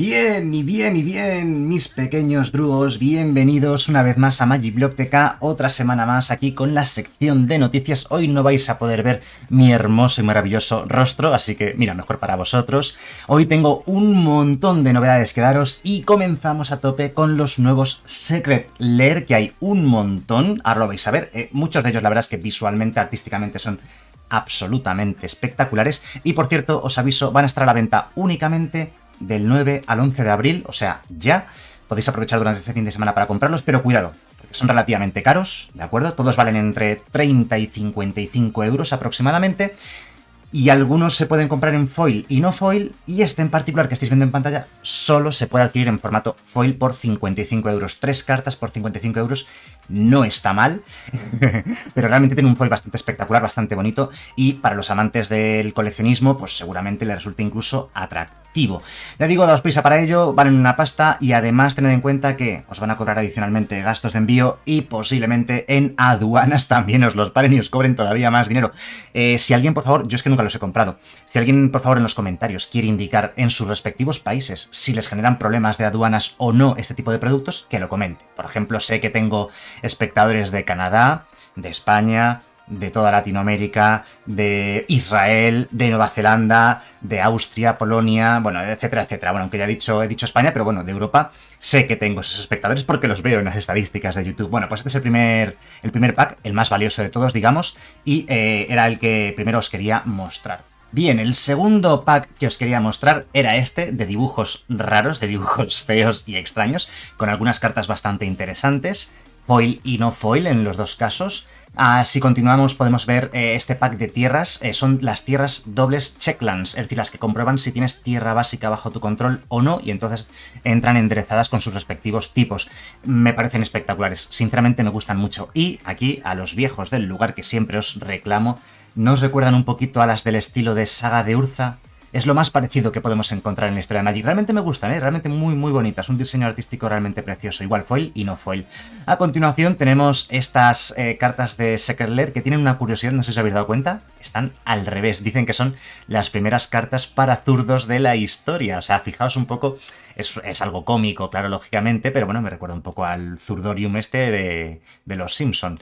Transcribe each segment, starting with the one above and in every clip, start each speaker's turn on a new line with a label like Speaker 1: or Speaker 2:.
Speaker 1: Bien, y bien, y bien, mis pequeños drugos, bienvenidos una vez más a Magic Block TK, otra semana más aquí con la sección de noticias. Hoy no vais a poder ver mi hermoso y maravilloso rostro, así que mira, mejor para vosotros. Hoy tengo un montón de novedades que daros y comenzamos a tope con los nuevos Secret Lair, que hay un montón, ahora lo vais a ver, eh, muchos de ellos la verdad es que visualmente, artísticamente son absolutamente espectaculares y por cierto os aviso van a estar a la venta únicamente del 9 al 11 de abril, o sea, ya. Podéis aprovechar durante este fin de semana para comprarlos, pero cuidado, porque son relativamente caros, ¿de acuerdo? Todos valen entre 30 y 55 euros aproximadamente. Y algunos se pueden comprar en foil y no foil, y este en particular que estáis viendo en pantalla solo se puede adquirir en formato foil por 55 euros. Tres cartas por 55 euros no está mal, pero realmente tiene un foil bastante espectacular, bastante bonito, y para los amantes del coleccionismo, pues seguramente le resulte incluso atractivo ya digo, daos prisa para ello, van en una pasta y además tened en cuenta que os van a cobrar adicionalmente gastos de envío y posiblemente en aduanas también os los paren y os cobren todavía más dinero. Eh, si alguien, por favor, yo es que nunca los he comprado, si alguien, por favor, en los comentarios quiere indicar en sus respectivos países si les generan problemas de aduanas o no este tipo de productos, que lo comente. Por ejemplo, sé que tengo espectadores de Canadá, de España, de toda Latinoamérica, de Israel, de Nueva Zelanda, de Austria, Polonia, bueno, etcétera, etcétera. Bueno, aunque ya he dicho, he dicho España, pero bueno, de Europa sé que tengo esos espectadores porque los veo en las estadísticas de YouTube. Bueno, pues este es el primer, el primer pack, el más valioso de todos, digamos, y eh, era el que primero os quería mostrar. Bien, el segundo pack que os quería mostrar era este de dibujos raros, de dibujos feos y extraños, con algunas cartas bastante interesantes foil y no foil en los dos casos. Ah, si continuamos podemos ver eh, este pack de tierras, eh, son las tierras dobles checklands, es decir, las que comprueban si tienes tierra básica bajo tu control o no y entonces entran enderezadas con sus respectivos tipos. Me parecen espectaculares, sinceramente me gustan mucho y aquí a los viejos del lugar que siempre os reclamo, ¿no os recuerdan un poquito a las del estilo de Saga de Urza? es lo más parecido que podemos encontrar en la historia de Magic. Realmente me gustan, ¿eh? realmente muy, muy bonitas. Un diseño artístico realmente precioso. Igual foil y no foil. A continuación tenemos estas eh, cartas de Seckerler que tienen una curiosidad, no sé si os habéis dado cuenta. Están al revés. Dicen que son las primeras cartas para zurdos de la historia. O sea, fijaos un poco. Es, es algo cómico, claro, lógicamente, pero bueno, me recuerda un poco al Zurdorium este de, de los Simpson.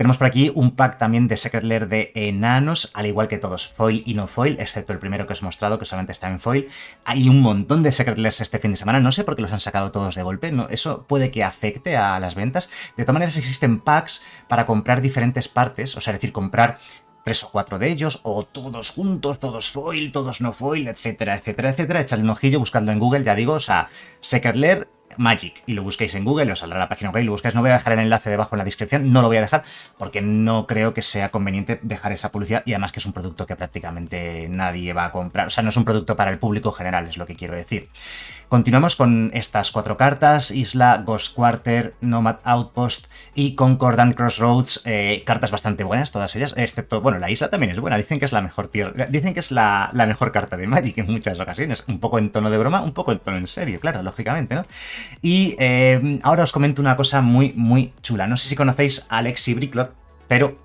Speaker 1: Tenemos por aquí un pack también de Secret Lair de enanos, al igual que todos, foil y no foil, excepto el primero que os he mostrado, que solamente está en foil. Hay un montón de Secret Lairs este fin de semana, no sé por qué los han sacado todos de golpe, no, eso puede que afecte a las ventas. De todas maneras existen packs para comprar diferentes partes, o sea, decir, comprar tres o cuatro de ellos, o todos juntos, todos foil, todos no foil, etcétera, etcétera, etcétera. Echadle un ojillo buscando en Google, ya digo, o sea, Secret Lair Magic y lo busquéis en Google, os saldrá la página web y lo buscáis. No voy a dejar el enlace debajo en la descripción, no lo voy a dejar porque no creo que sea conveniente dejar esa publicidad y además que es un producto que prácticamente nadie va a comprar. O sea, no es un producto para el público general, es lo que quiero decir. Continuamos con estas cuatro cartas, Isla, Ghost Quarter, Nomad Outpost y Concordant Crossroads, eh, cartas bastante buenas todas ellas, excepto, bueno, la Isla también es buena, dicen que es la mejor, dicen que es la mejor carta de Magic en muchas ocasiones, un poco en tono de broma, un poco en tono en serio, claro, lógicamente, ¿no? Y em, ahora os comento una cosa muy, muy chula. No sé si conocéis a Alexi Bricklot, pero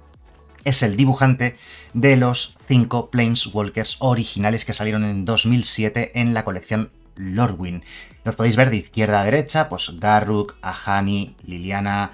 Speaker 1: es el dibujante de los cinco Planeswalkers originales que salieron en 2007 en la colección Lordwin. Los podéis ver de izquierda a derecha, pues Garruk, Ahani, Liliana,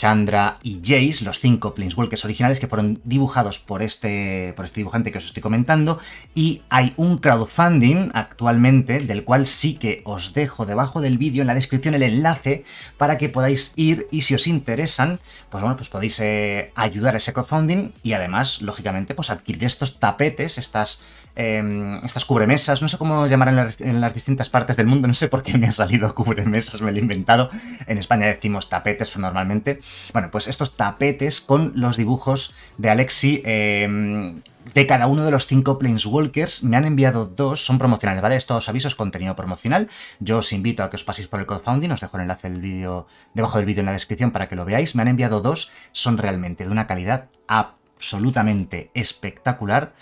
Speaker 1: Chandra y Jace, los cinco Planeswalkers originales que fueron dibujados por este, por este dibujante que os estoy comentando, y hay un crowdfunding actualmente, del cual sí que os dejo debajo del vídeo en la descripción el enlace para que podáis ir y si os interesan, pues bueno, pues podéis eh, ayudar a ese crowdfunding y además, lógicamente, pues adquirir estos tapetes, estas Em, estas cubremesas, no sé cómo llamar en las, distintas partes del mundo, no sé por qué me ha salido cubremesas, me lo he inventado. En España decimos tapetes normalmente. Bueno, pues estos tapetes con los dibujos de Alexi. Em, de cada uno de los cinco Planeswalkers. Me han enviado dos, son promocionales, ¿vale? Estos avisos, contenido promocional. Yo os invito a que os paséis por el crowdfunding, os dejo el enlace del vídeo debajo del vídeo en la descripción para que lo veáis. Me han enviado dos, son realmente de una calidad absolutamente espectacular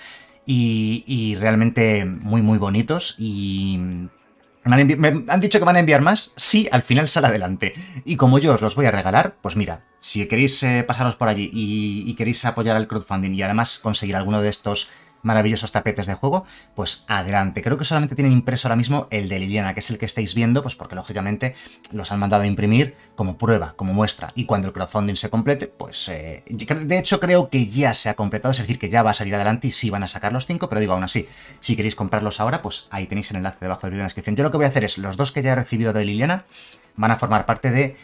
Speaker 1: y, realmente muy, muy bonitos. Y me han, dicho que van a enviar más. Sí, al final sale adelante. Y como yo os los voy a regalar, pues mira, si queréis eh, pasaros por allí y, y, queréis apoyar al crowdfunding y además conseguir alguno de estos maravillosos tapetes de juego, pues adelante. Creo que solamente tienen impreso ahora mismo el de Liliana, que es el que estáis viendo, pues porque lógicamente los han mandado a imprimir como prueba, como muestra. Y cuando el crowdfunding se complete, pues... Eh, de hecho creo que ya se ha completado, es decir, que ya va a salir adelante y sí van a sacar los 5, pero digo, aún así, si queréis comprarlos ahora, pues ahí tenéis el enlace debajo del vídeo la descripción. Yo lo que voy a hacer es, los dos que ya he recibido de Liliana van a formar parte de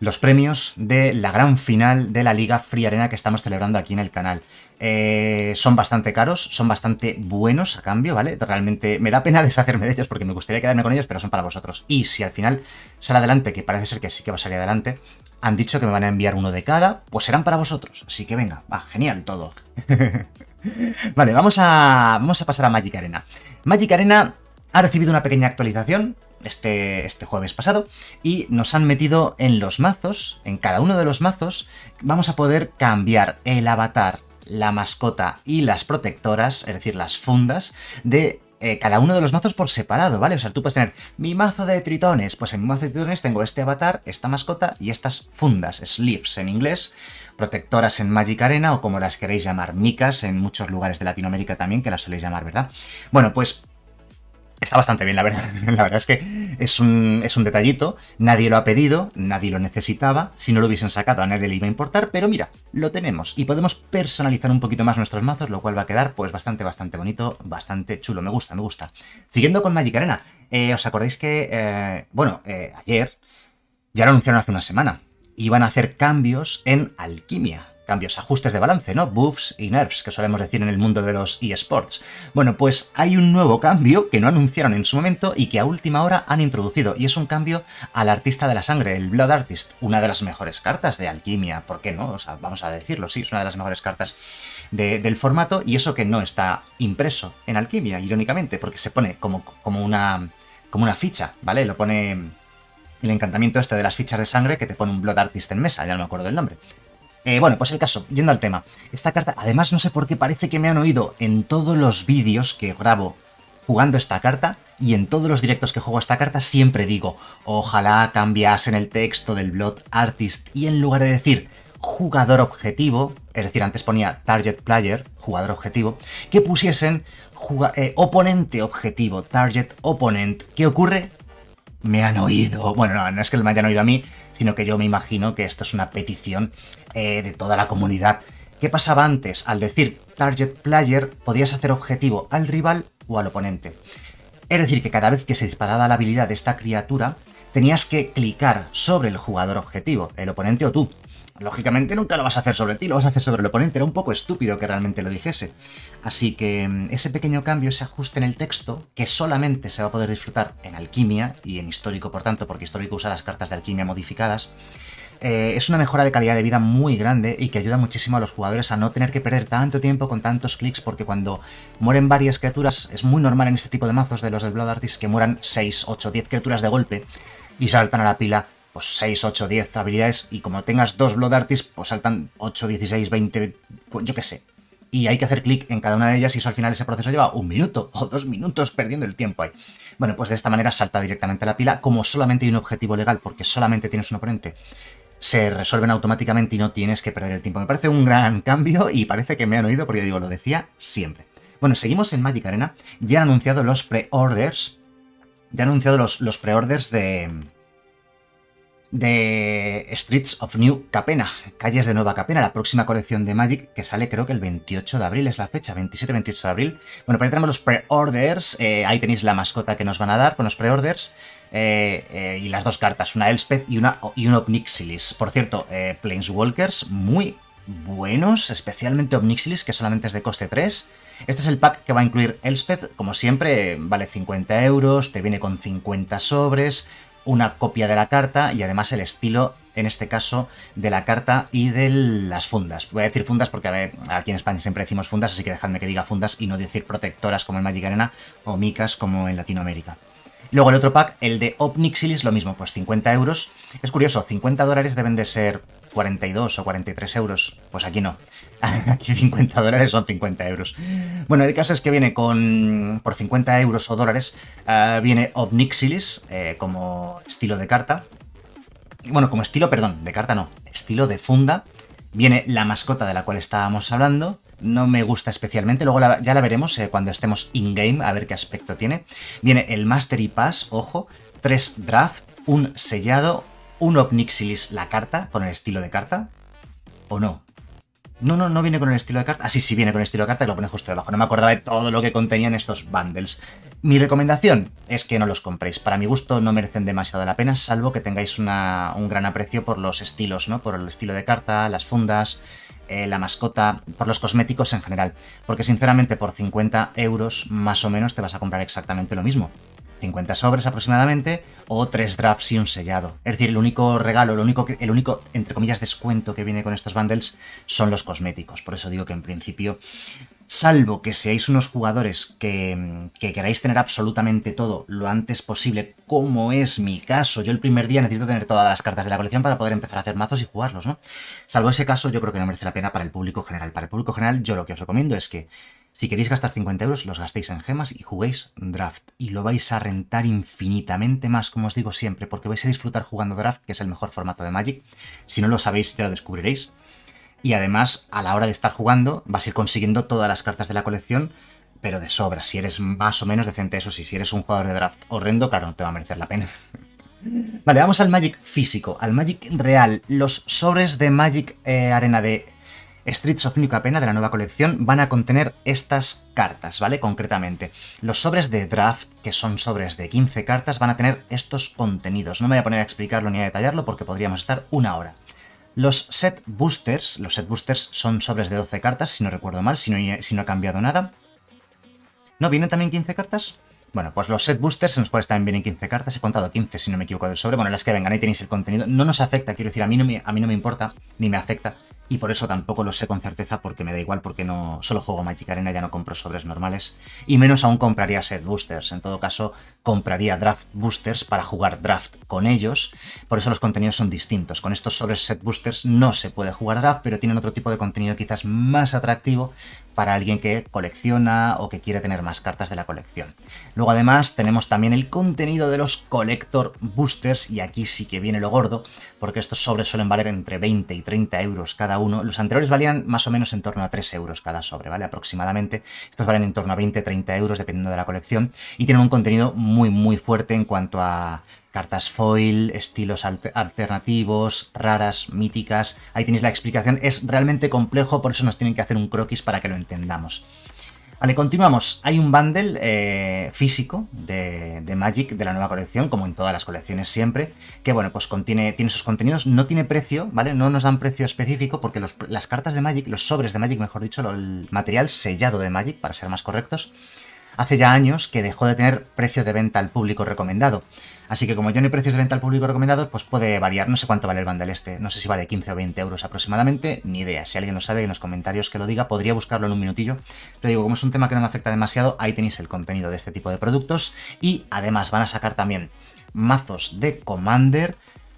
Speaker 1: los premios de la gran final de la Liga Free Arena que estamos celebrando aquí en el canal. Eh, son bastante caros, son bastante buenos a cambio, ¿vale? Realmente me da pena deshacerme de ellos porque me gustaría quedarme con ellos, pero son para vosotros. Y si al final sale adelante, que parece ser que sí que va a salir adelante, han dicho que me van a enviar uno de cada, pues serán para vosotros. Así que venga, va, genial todo. vale, vamos a, vamos a pasar a Magic Arena. Magic Arena ha recibido una pequeña actualización este, este jueves pasado, y nos han metido en los mazos, en cada uno de los mazos, vamos a poder cambiar el avatar, la mascota y las protectoras, es decir, las fundas, de eh, cada uno de los mazos por separado, ¿vale? O sea, tú puedes tener mi mazo de tritones, pues en mi mazo de tritones tengo este avatar, esta mascota y estas fundas, sleeves en inglés, protectoras en Magic Arena o como las queréis llamar, micas en muchos lugares de Latinoamérica también, que las soléis llamar, ¿verdad? Bueno, pues Está bastante bien, la verdad. La verdad es que es un, es un detallito. Nadie lo ha pedido, nadie lo necesitaba. Si no lo hubiesen sacado, a nadie le iba a importar. Pero mira, lo tenemos y podemos personalizar un poquito más nuestros mazos, lo cual va a quedar pues bastante, bastante bonito, bastante chulo. Me gusta, me gusta. Siguiendo con Magic Arena, eh, ¿os acordáis que, eh, bueno, eh, ayer, ya lo anunciaron hace una semana, iban a hacer cambios en Alquimia, cambios, ajustes de balance, ¿no? Buffs y nerfs, que solemos decir en el mundo de los eSports. Bueno, pues hay un nuevo cambio que no anunciaron en su momento y que a última hora han introducido, y es un cambio al artista de la sangre, el Blood Artist, una de las mejores cartas de alquimia, ¿por qué no? O sea, vamos a decirlo, sí, es una de las mejores cartas del formato, y eso que no está impreso en alquimia, irónicamente, porque se pone como, como una. como una ficha, ¿vale? Lo pone el encantamiento este de las fichas de sangre que te pone un Blood Artist en mesa, ya no me acuerdo del nombre. Eh, bueno, pues el caso, yendo al tema. Esta carta, además no sé por qué parece que me han oído en todos los vídeos que grabo jugando esta carta y en todos los directos que juego esta carta siempre digo, ojalá cambiasen el texto del Blood Artist y en lugar de decir jugador objetivo, es decir, antes ponía target player, jugador objetivo, que pusiesen eh, oponente objetivo, target opponent. ¿Qué ocurre? Me han oído. Bueno, no, no es que me hayan oído a mí, sino que yo me imagino que esto es una petición eh, de toda la comunidad. ¿Qué pasaba antes? Al decir target player, podías hacer objetivo al rival o al oponente. Es decir, que cada vez que se disparaba la habilidad de esta criatura, tenías que clicar sobre el jugador objetivo, el oponente o tú lógicamente nunca lo vas a hacer sobre ti, lo vas a hacer sobre el oponente. Era un poco estúpido que realmente lo dijese. Así que mm, ese pequeño cambio, ese ajuste en el texto, que solamente se va a poder disfrutar en alquimia y en histórico, por tanto, porque histórico usa las cartas de alquimia modificadas, eh, es una mejora de calidad de vida muy grande y que ayuda muchísimo a los jugadores a no tener que perder tanto tiempo con tantos clics, porque cuando mueren varias criaturas, es muy normal en este tipo de mazos de los del Blood Artist que mueran 6, 8, 10 criaturas de golpe y saltan a la pila pues 6, 8, 10 habilidades y como tengas dos Blood Artists, pues saltan 8, 16, 20, yo qué sé. Y hay que hacer clic en cada una de ellas y eso al final ese proceso lleva un minuto o dos minutos perdiendo el tiempo ahí. Bueno, pues de esta manera salta directamente a la pila. Como solamente hay un objetivo legal, porque solamente tienes un oponente, se resuelven automáticamente y no tienes que perder el tiempo. Me parece un gran cambio y parece que me han oído porque digo, lo decía siempre. Bueno, seguimos en Magic Arena. Ya han anunciado los pre-orders. Ya han anunciado los, los pre-orders de, de Streets of New Capena, Calles de Nueva Capena, la próxima colección de Magic que sale creo que el 28 de abril es la fecha, 27-28 de abril. Bueno, por pues ahí tenemos los pre-orders, eh, ahí tenéis la mascota que nos van a dar con los pre-orders eh, eh, y las dos cartas, una Elspeth y una, y Obnixilis. Por cierto, Planeswalkers muy buenos, especialmente Omnixilis, que solamente es de coste 3. Este es el pack que va a incluir Elspeth, como siempre, vale 50 euros, te viene con 50 sobres, una copia de la carta y además el estilo en este caso, de la carta y de las fundas. Voy a decir fundas porque a ver, aquí en España siempre decimos fundas, así que dejadme que diga fundas y no decir protectoras como en Magic Arena o micas como en Latinoamérica. Luego el otro pack, el de Opnixilis, lo mismo, pues 50 euros. Es curioso, 50 dólares deben de ser 42 o 43 euros. Pues aquí no. Aquí 50 dólares son 50 euros. Bueno, el caso es que viene con, por 50 euros o dólares, ah, viene Opnixilis eh, como estilo de carta. Bueno, como estilo, perdón, de carta no, estilo de funda. Viene la mascota de la cual estábamos hablando no me gusta especialmente. Luego ya la veremos eh, cuando estemos in-game, a ver qué aspecto tiene. Viene el Mastery Pass, ojo, tres draft, un sellado, un Opnixilis la carta, con el estilo de carta, ¿o no? No, no, no viene con el estilo de carta. Ah, sí, sí viene con el estilo de carta y lo pone justo debajo. No me acordaba de todo lo que contenían estos bundles. Mi recomendación es que no los compréis. Para mi gusto no merecen demasiado la pena, salvo que tengáis un gran aprecio por los estilos, ¿no? Por el estilo de carta, las fundas, eh, la mascota, por los cosméticos en general. Porque sinceramente por 50 euros más o menos te vas a comprar exactamente lo mismo. 50 sobres aproximadamente o 3 drafts y un sellado. Es decir, el único regalo, el único, el único, entre comillas, descuento que viene con estos bundles son los cosméticos. Por eso digo que en principio salvo que seáis unos jugadores que, queráis tener absolutamente todo lo antes posible, como es mi caso. Yo el primer día necesito tener todas las cartas de la colección para poder empezar a hacer mazos y jugarlos, ¿no? Salvo ese caso, yo creo que no merece la pena para el público general. Para el público general, yo lo que os recomiendo es que si queréis gastar 50 euros, los gastéis en gemas y juguéis draft. Y lo vais a rentar infinitamente más, como os digo siempre, porque vais a disfrutar jugando draft, que es el mejor formato de Magic. Si no lo sabéis, ya lo descubriréis y además a la hora de estar jugando vas a ir consiguiendo todas las cartas de la colección, pero de sobra. Si eres más o menos decente, eso sí, si eres un jugador de draft horrendo, claro, no te va a merecer la pena. vale, vamos al Magic físico, al Magic real. Los sobres de Magic eh, Arena de Streets of New Capena de la nueva colección van a contener estas cartas, ¿vale? Concretamente, los sobres de draft, que son sobres de 15 cartas, van a tener estos contenidos. No me voy a poner a explicarlo ni a detallarlo porque podríamos estar una hora. Los set boosters, los set boosters son sobres de 12 cartas, si no recuerdo mal, si no, si no ha cambiado nada. ¿No vienen también 15 cartas? Bueno, pues los set boosters, en los cuales también vienen 15 cartas, he contado 15 si no me equivoco del sobre, bueno, las que vengan ahí tenéis el contenido, no nos afecta, quiero decir, a mí no me, a mí no me importa, ni me afecta, y por eso tampoco lo sé con certeza porque me da igual porque no solo juego Magic Arena, ya no compro sobres normales y menos aún compraría set boosters, en todo caso compraría draft boosters para jugar draft con ellos, por eso los contenidos son distintos, con estos sobres set boosters no se puede jugar draft pero tienen otro tipo de contenido quizás más atractivo para alguien que colecciona o que quiere tener más cartas de la colección. Luego además tenemos también el contenido de los Collector Boosters, y aquí sí que viene lo gordo, porque estos sobres suelen valer entre 20 y 30 euros cada uno. Los anteriores valían más o menos en torno a 3 euros cada sobre, ¿vale? Aproximadamente. Estos valen en torno a 20-30 euros dependiendo de la colección, y tienen un contenido muy muy fuerte en cuanto a cartas foil, estilos alternativos, raras, míticas. Ahí tenéis la explicación. Es realmente complejo, por eso nos tienen que hacer un croquis para que lo entendamos. Vale, continuamos. Hay un bundle eh, físico de, Magic de la nueva colección, como en todas las colecciones siempre, que bueno, pues contiene, tiene sus contenidos, no tiene precio, ¿vale? No nos dan precio específico porque las cartas de Magic, los sobres de Magic, mejor dicho, el material sellado de Magic, para ser más correctos, hace ya años que dejó de tener precio de venta al público recomendado. Así que como ya no hay precios de venta al público recomendados, pues puede variar. No sé cuánto vale el bundle este, no sé si vale 15 o 20 euros aproximadamente, ni idea. Si alguien lo sabe en los comentarios que lo diga, podría buscarlo en un minutillo. Pero digo, como es un tema que no me afecta demasiado, ahí tenéis el contenido de este tipo de productos. Y además van a sacar también mazos de Commander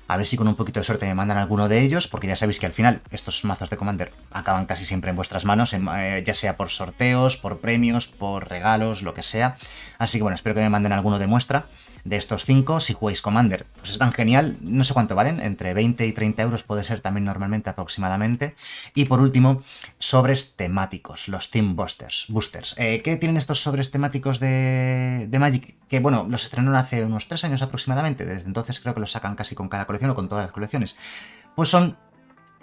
Speaker 1: a ver si con un poquito de suerte me mandan alguno de ellos, porque ya sabéis que al final estos mazos de Commander acaban casi siempre en vuestras manos, eh, ya sea por sorteos, por premios, por regalos, lo que sea. Así que bueno, espero que me manden alguno de muestra de estos 5 si jugáis Commander. Pues están genial, no sé cuánto valen, entre 20 y 30 euros puede ser también normalmente aproximadamente. Y por último, sobres temáticos, los Team Busters. boosters. Eh, ¿Qué tienen estos sobres temáticos de, de Magic? Que bueno, los estrenaron hace unos 3 años aproximadamente, desde entonces creo que los sacan casi con cada colección o con todas las colecciones. Pues son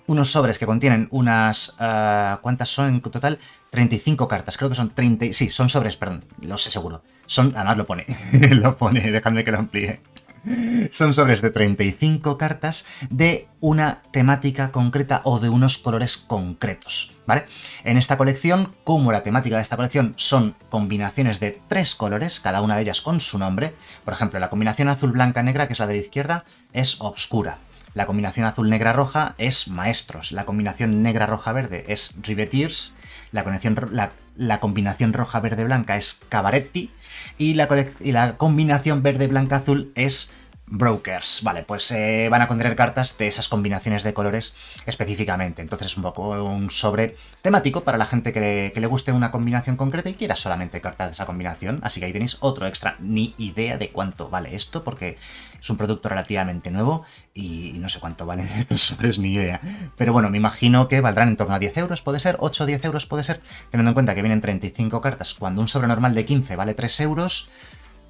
Speaker 1: unos sobres que contienen unas... Eh, ¿Cuántas son en total? 35 cartas, creo que son 30... Sí, son sobres, perdón, lo sé seguro. Son... Además lo pone, lo pone, déjame que lo amplíe. Son sobres de 35 cartas de una temática concreta o de unos colores concretos, ¿vale? En esta colección, como la temática de esta colección son combinaciones de tres colores, cada una de ellas con su nombre, por ejemplo, la combinación azul, blanca, negra, que es la de la izquierda, es obscura. La combinación azul-negra-roja es Maestros. La combinación negra-roja-verde es Riveteers. La, combinación roja-verde-blanca es Cabaretti. y la combinación verde-blanca-azul es Brokers, vale, pues eh, van a contener cartas de esas combinaciones de colores específicamente. Entonces es un poco un sobre temático para la gente que le, guste una combinación concreta y quiera solamente cartas de esa combinación. Así que ahí tenéis otro extra. Ni idea de cuánto vale esto, porque es un producto relativamente nuevo y no sé cuánto valen estos sobres, ni idea. Pero bueno, me imagino que valdrán en torno a 10 euros, puede ser, 8 o 10 euros puede ser, teniendo en cuenta que vienen 35 cartas. Cuando un sobre normal de 15 vale 3 euros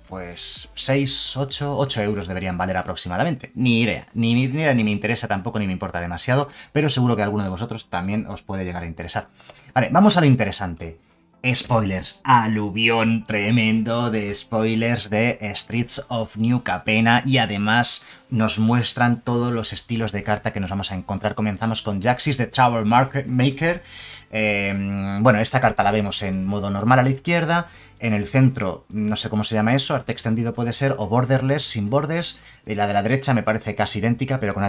Speaker 1: pues 6, 8, 8 euros deberían valer aproximadamente. Ni idea, ni, ni ni me interesa tampoco, ni me importa demasiado, pero seguro que alguno de vosotros también os puede llegar a interesar. Vale, vamos a lo interesante. Spoilers, aluvión tremendo de spoilers de Streets of New Capena y además nos muestran todos los estilos de carta que nos vamos a encontrar. Comenzamos con Jaxis de Tower Maker Em, bueno, esta carta la vemos en modo normal a la izquierda, en el centro, no sé cómo se llama eso, arte extendido puede ser, o borderless, sin bordes, y la de la derecha me parece casi idéntica, pero con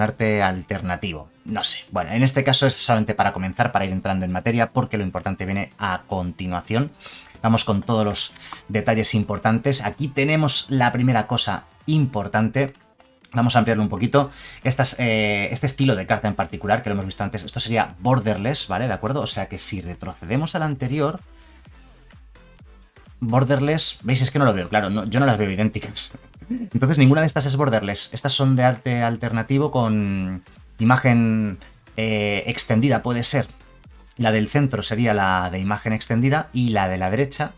Speaker 1: arte alternativo. No sé. Bueno, en este caso es solamente para comenzar, para ir entrando en materia, porque lo importante viene a continuación. Vamos con todos los detalles importantes. Aquí tenemos la primera cosa importante, Vamos a ampliarlo un poquito. Eh, este estilo de carta en particular, que lo hemos visto antes, esto sería borderless, ¿vale? ¿De acuerdo? O sea que si retrocedemos al anterior, borderless, veis, es que no lo veo, claro, yo no las veo idénticas. Entonces ninguna de estas es borderless. Estas son de arte alternativo con imagen eh, extendida, puede ser. La del centro sería la de imagen extendida y la de la derecha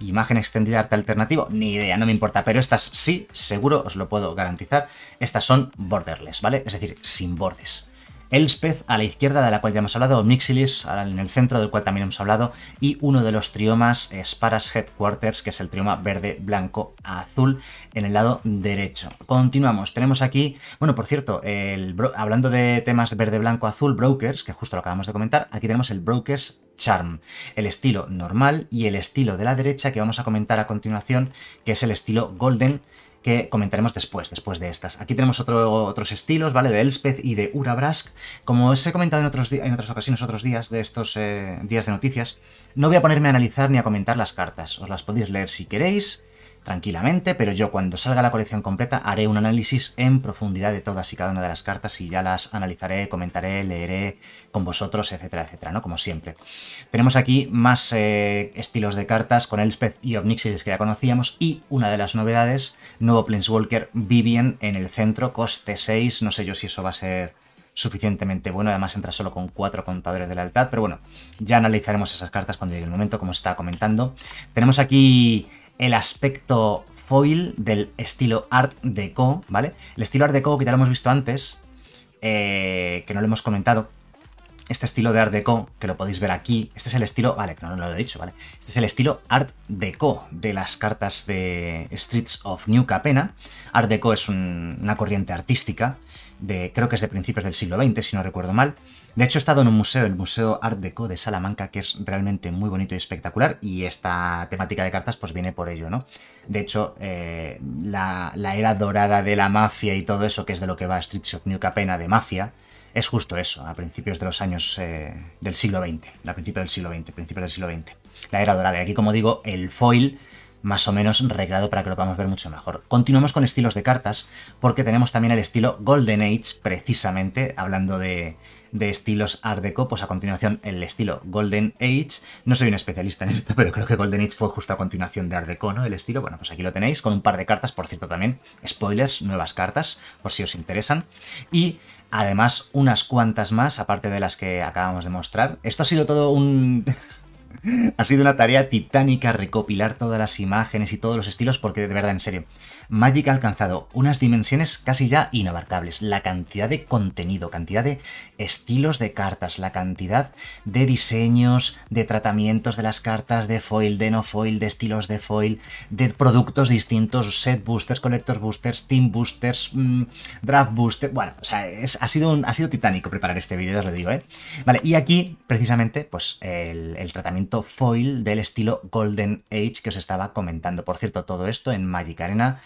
Speaker 1: imagen extendida arte alternativo, ni idea, no me importa, pero estas sí, seguro os lo puedo garantizar, estas son borderless, ¿vale? Es decir, sin bordes. Elspeth a la izquierda, de la cual ya hemos hablado, Mixilis en el centro, del cual también hemos hablado, y uno de los triomas Sparas Headquarters, que es el trioma verde, blanco, azul, en el lado derecho. Continuamos, tenemos aquí, bueno, por cierto, el, hablando de temas verde, blanco, azul, Brokers, que justo lo acabamos de comentar, aquí tenemos el Brokers Charm, el estilo normal y el estilo de la derecha que vamos a comentar a continuación, que es el estilo Golden, que comentaremos después, después de estas. Aquí tenemos otro, otros estilos, ¿vale? De Elspeth y de Urabrask. Como os he comentado en, otros en otras ocasiones, otros días de estos eh, días de noticias, no voy a ponerme a analizar ni a comentar las cartas. Os las podéis leer si queréis tranquilamente, pero yo cuando salga la colección completa haré un análisis en profundidad de todas y cada una de las cartas y ya las analizaré, comentaré, leeré con vosotros, etcétera, etcétera, ¿no? Como siempre. Tenemos aquí más eh, estilos de cartas con Elspeth y Omnixis que ya conocíamos y una de las novedades, nuevo Planeswalker Vivian en el centro, coste 6, no sé yo si eso va a ser suficientemente bueno, además entra solo con cuatro contadores de lealtad, pero bueno, ya analizaremos esas cartas cuando llegue el momento, como estaba comentando. Tenemos aquí el aspecto foil del estilo Art Deco, ¿vale? El estilo Art Deco, que ya lo hemos visto antes, eh, que no lo hemos comentado, este estilo de Art Deco, que lo podéis ver aquí, este es el estilo, vale, no, lo he dicho, vale, este es el estilo Art Deco de las cartas de Streets of New Capena. Art Deco es una corriente artística, de, creo que es de principios del siglo XX, si no recuerdo mal, de hecho, he estado en un museo, el Museo Art Deco de Salamanca, que es realmente muy bonito y espectacular, y esta temática de cartas pues viene por ello, ¿no? De hecho, eh, la, era dorada de la mafia y todo eso, que es de lo que va Streets of New Capena de mafia, es justo eso, a principios de los años eh, del siglo XX, a principios del siglo XX, principios del siglo XX. La era dorada. Y aquí, como digo, el foil más o menos regrado para que lo podamos ver mucho mejor. Continuamos con estilos de cartas, porque tenemos también el estilo Golden Age, precisamente, hablando de, de estilos Art Deco, pues a continuación el estilo Golden Age. No soy un especialista en esto, pero creo que Golden Age fue justo a continuación de Art Deco, ¿no? El estilo, bueno, pues aquí lo tenéis con un par de cartas, por cierto también, spoilers, nuevas cartas, por si os interesan. Y además unas cuantas más, aparte de las que acabamos de mostrar. Esto ha sido todo un... ha sido una tarea titánica recopilar todas las imágenes y todos los estilos porque de verdad, en serio, Magic ha alcanzado unas dimensiones casi ya inabarcables. La cantidad de contenido, cantidad de estilos de cartas, la cantidad de diseños, de tratamientos de las cartas, de foil, de no foil, de estilos de foil, de productos distintos, set boosters, collector boosters, team boosters, mm, draft boosters. Bueno, o sea, ha, sido ha sido titánico preparar este vídeo, os lo digo, ¿eh? Vale, y aquí precisamente, pues el tratamiento foil del estilo Golden Age que os estaba comentando. Por cierto, todo esto en Magic Arena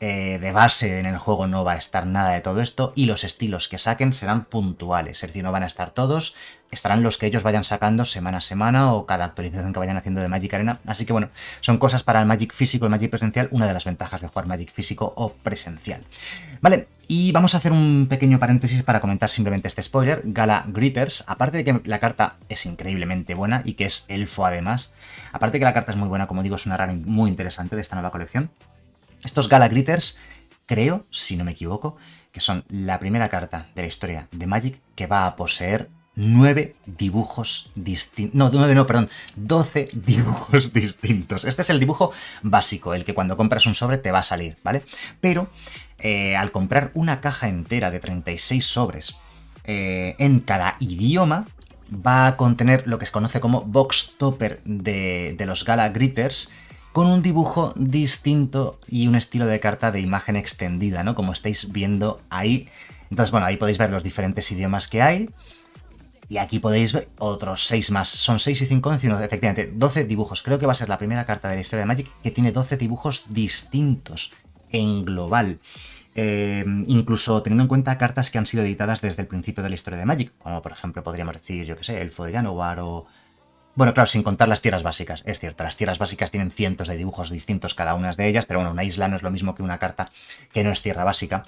Speaker 1: eh, de base en el juego no va a estar nada de todo esto y los estilos que saquen serán puntuales, es decir, no van a estar todos, estarán los que ellos vayan sacando semana a semana o cada actualización que vayan haciendo de Magic Arena, así que bueno, son cosas para el Magic físico, el Magic presencial, una de las ventajas de jugar Magic físico o presencial. Vale, y vamos a hacer un pequeño paréntesis para comentar simplemente este spoiler. Gala Gritters, aparte de que la carta es increíblemente buena y que es elfo además, aparte de que la carta es muy buena, como digo, es una rara muy interesante de esta nueva colección. Estos Gala Gritters, creo, si no me equivoco, que son la primera carta de la historia de Magic que va a poseer nueve dibujos distintos. No, nueve no, perdón, 12 dibujos distintos. Este es el dibujo básico, el que cuando compras un sobre te va a salir, ¿vale? Pero eh, al comprar una caja entera de 36 sobres eh, en cada idioma, va a contener lo que se conoce como box topper de, de los Gala Gritters, con un dibujo distinto y un estilo de carta de imagen extendida, ¿no? Como estáis viendo ahí. Entonces, bueno, ahí podéis ver los diferentes idiomas que hay y aquí podéis ver otros 6 más. Son 6 y 5, efectivamente, 12 dibujos. Creo que va a ser la primera carta de la historia de Magic que tiene 12 dibujos distintos en global. Eh, incluso teniendo en cuenta cartas que han sido editadas desde el principio de la historia de Magic, como por ejemplo podríamos decir, yo qué sé, Elfo de Janowar o... Bueno, claro, sin contar las tierras básicas, es cierto, las tierras básicas tienen cientos de dibujos distintos cada una de ellas, pero bueno, una isla no es lo mismo que una carta que no es tierra básica.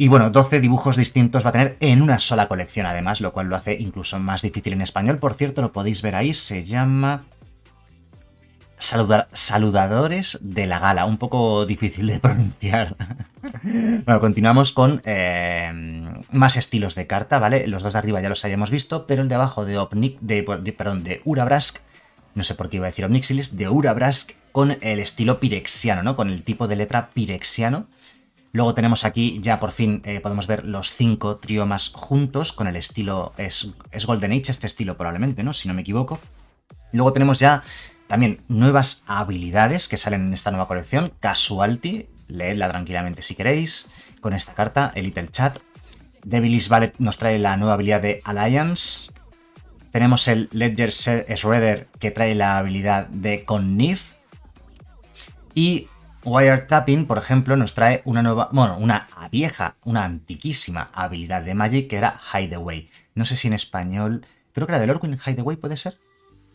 Speaker 1: Y bueno, 12 dibujos distintos va a tener en una sola colección además, lo cual lo hace incluso más difícil en español. Por cierto, lo podéis ver ahí, se llama... saludadores de la gala, un poco difícil de pronunciar. bueno, continuamos con eh, más estilos de carta, ¿vale? Los dos de arriba ya los hayamos visto, pero el de abajo de perdón, de Urabrask, no sé por qué iba a decir Omnixilis, de Urabrask con el estilo pirexiano, ¿no? Con el tipo de letra pirexiano Luego tenemos aquí, ya por fin eh, podemos ver los cinco triomas juntos con el estilo, es, Golden Age este estilo probablemente, ¿no? Si no me equivoco. Luego tenemos ya también nuevas habilidades que salen en esta nueva colección, Casualty, leedla tranquilamente si queréis, con esta carta, Elite el Chat. Devilish Ballet nos trae la nueva habilidad de Alliance. Tenemos el Ledger Shredder que trae la habilidad de Conniff. Y Wiretapping, por ejemplo, nos trae una nueva, bueno, una vieja, una antiquísima habilidad de Magic que era Hideaway. No sé si en español, creo que era de Lorwyn Hideaway, ¿puede ser?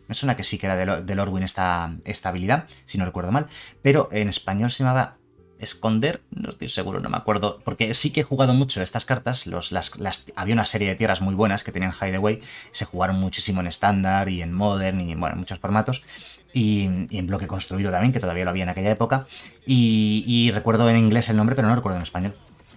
Speaker 1: Me suena que sí que era de, orwin esta, habilidad, si no recuerdo mal, pero en español se llamaba esconder, no estoy seguro, no me acuerdo, porque sí que he jugado mucho estas cartas, los, las, había una serie de tierras muy buenas que tenían Hideaway, se jugaron muchísimo en estándar y en modern y bueno, en muchos formatos, y, en bloque construido también, que todavía lo había en aquella época. Y, recuerdo en inglés el nombre, pero no recuerdo en español.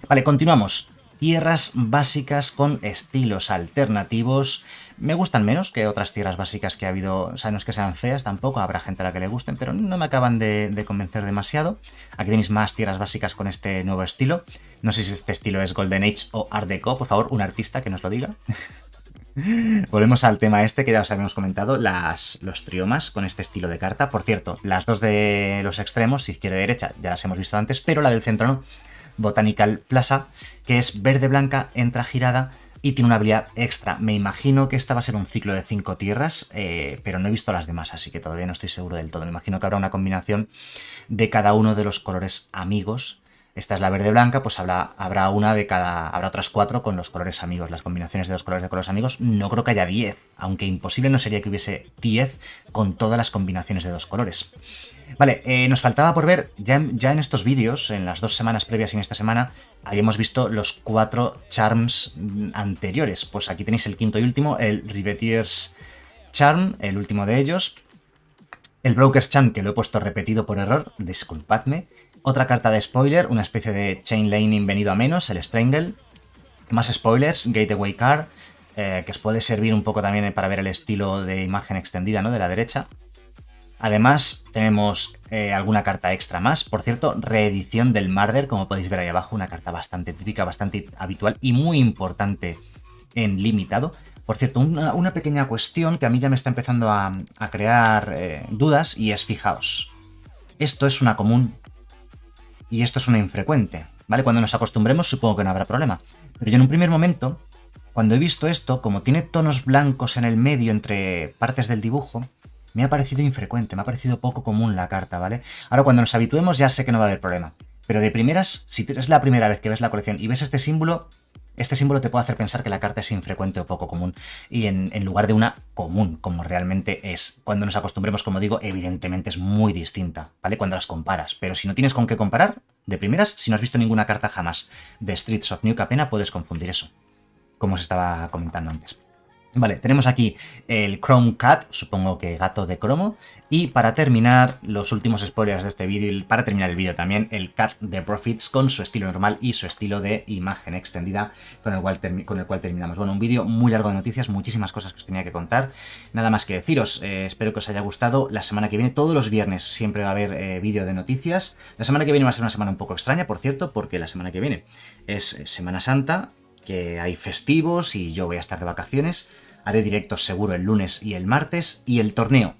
Speaker 1: Vale, continuamos. Tierras básicas con estilos alternativos. Me gustan menos que otras tierras básicas que ha habido. O sea, no es que sean feas tampoco, habrá gente a la que le gusten, pero no me acaban de convencer demasiado. Aquí tenéis más tierras básicas con este nuevo estilo. No sé si este estilo es Golden Age o Art Deco, por favor, un artista que nos lo diga. Volvemos al tema este que ya os habíamos comentado, las, los triomas con este estilo de carta. Por cierto, las dos de los extremos, izquierda y derecha, ya las hemos visto antes, pero la del centro no. Botanical Plaza, que es verde-blanca, entra girada y tiene una habilidad extra. Me imagino que esta va a ser un ciclo de cinco tierras, eh, pero no he visto las demás, así que todavía no estoy seguro del todo. Me imagino que habrá una combinación de cada uno de los colores amigos esta es la verde blanca, pues habrá, habrá una de cada, habrá otras cuatro con los colores amigos, las combinaciones de dos colores de colores amigos. No creo que haya 10, aunque imposible no sería que hubiese 10 con todas las combinaciones de dos colores. Vale, eh, nos faltaba por ver, ya, ya en estos vídeos, en las dos semanas previas y en esta semana, habíamos visto los cuatro charms anteriores. Pues aquí tenéis el quinto y último, el Rivetier's Charm, el último de ellos, el Broker's Charm, que lo he puesto repetido por error, disculpadme, otra carta de spoiler, una especie de chain laning venido a menos, el Strangle. Más spoilers, Gateway Card, eh, que os puede servir un poco también para ver el estilo de imagen extendida ¿no? de la derecha. Además, tenemos eh, alguna carta extra más. Por cierto, reedición del Marder, como podéis ver ahí abajo, una carta bastante típica, bastante habitual y muy importante en limitado. Por cierto, una, pequeña cuestión que a mí ya me está empezando a, crear eh, dudas y es, fijaos, esto es una común y esto es una infrecuente, ¿vale? Cuando nos acostumbremos supongo que no habrá problema. Pero yo en un primer momento, cuando he visto esto, como tiene tonos blancos en el medio entre partes del dibujo, me ha parecido infrecuente, me ha parecido poco común la carta, ¿vale? Ahora cuando nos habituemos ya sé que no va a haber problema. Pero de primeras, si tú es la primera vez que ves la colección y ves este símbolo, este símbolo te puede hacer pensar que la carta es infrecuente o poco común y en, lugar de una común, como realmente es. Cuando nos acostumbremos, como digo, evidentemente es muy distinta, ¿vale? Cuando las comparas. Pero si no tienes con qué comparar, de primeras, si no has visto ninguna carta jamás de Streets of New Capena, puedes confundir eso, como os estaba comentando antes. Vale, tenemos aquí el Chrome Cat, supongo que gato de cromo. Y para terminar, los últimos spoilers de este vídeo y para terminar el vídeo también, el Cat de Profits con su estilo normal y su estilo de imagen extendida con el cual, con el cual terminamos. Bueno, un vídeo muy largo de noticias, muchísimas cosas que os tenía que contar. Nada más que deciros, eh, espero que os haya gustado. La semana que viene, todos los viernes siempre va a haber eh, vídeo de noticias. La semana que viene va a ser una semana un poco extraña, por cierto, porque la semana que viene es eh, Semana Santa, que hay festivos y yo voy a estar de vacaciones. Haré directos seguro el lunes y el martes y el torneo,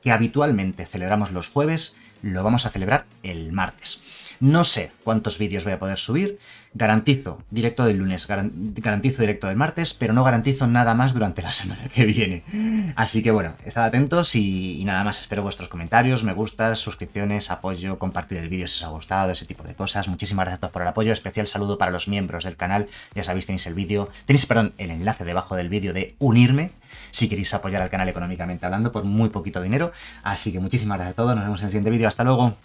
Speaker 1: que habitualmente celebramos los jueves, lo vamos a celebrar el martes. No sé cuántos vídeos voy a poder subir. Garantizo directo del lunes, garantizo directo del martes, pero no garantizo nada más durante la semana que viene. Así que bueno, estad atentos y, nada más. Espero vuestros comentarios, me gustas, suscripciones, apoyo, compartir el vídeo si os ha gustado, ese tipo de cosas. Muchísimas gracias a todos por el apoyo. Especial saludo para los miembros del canal. Ya sabéis, tenéis el vídeo, tenéis, perdón, el enlace debajo del vídeo de unirme si queréis apoyar al canal económicamente hablando por muy poquito dinero. Así que muchísimas gracias a todos. Nos vemos en el siguiente vídeo. Hasta luego.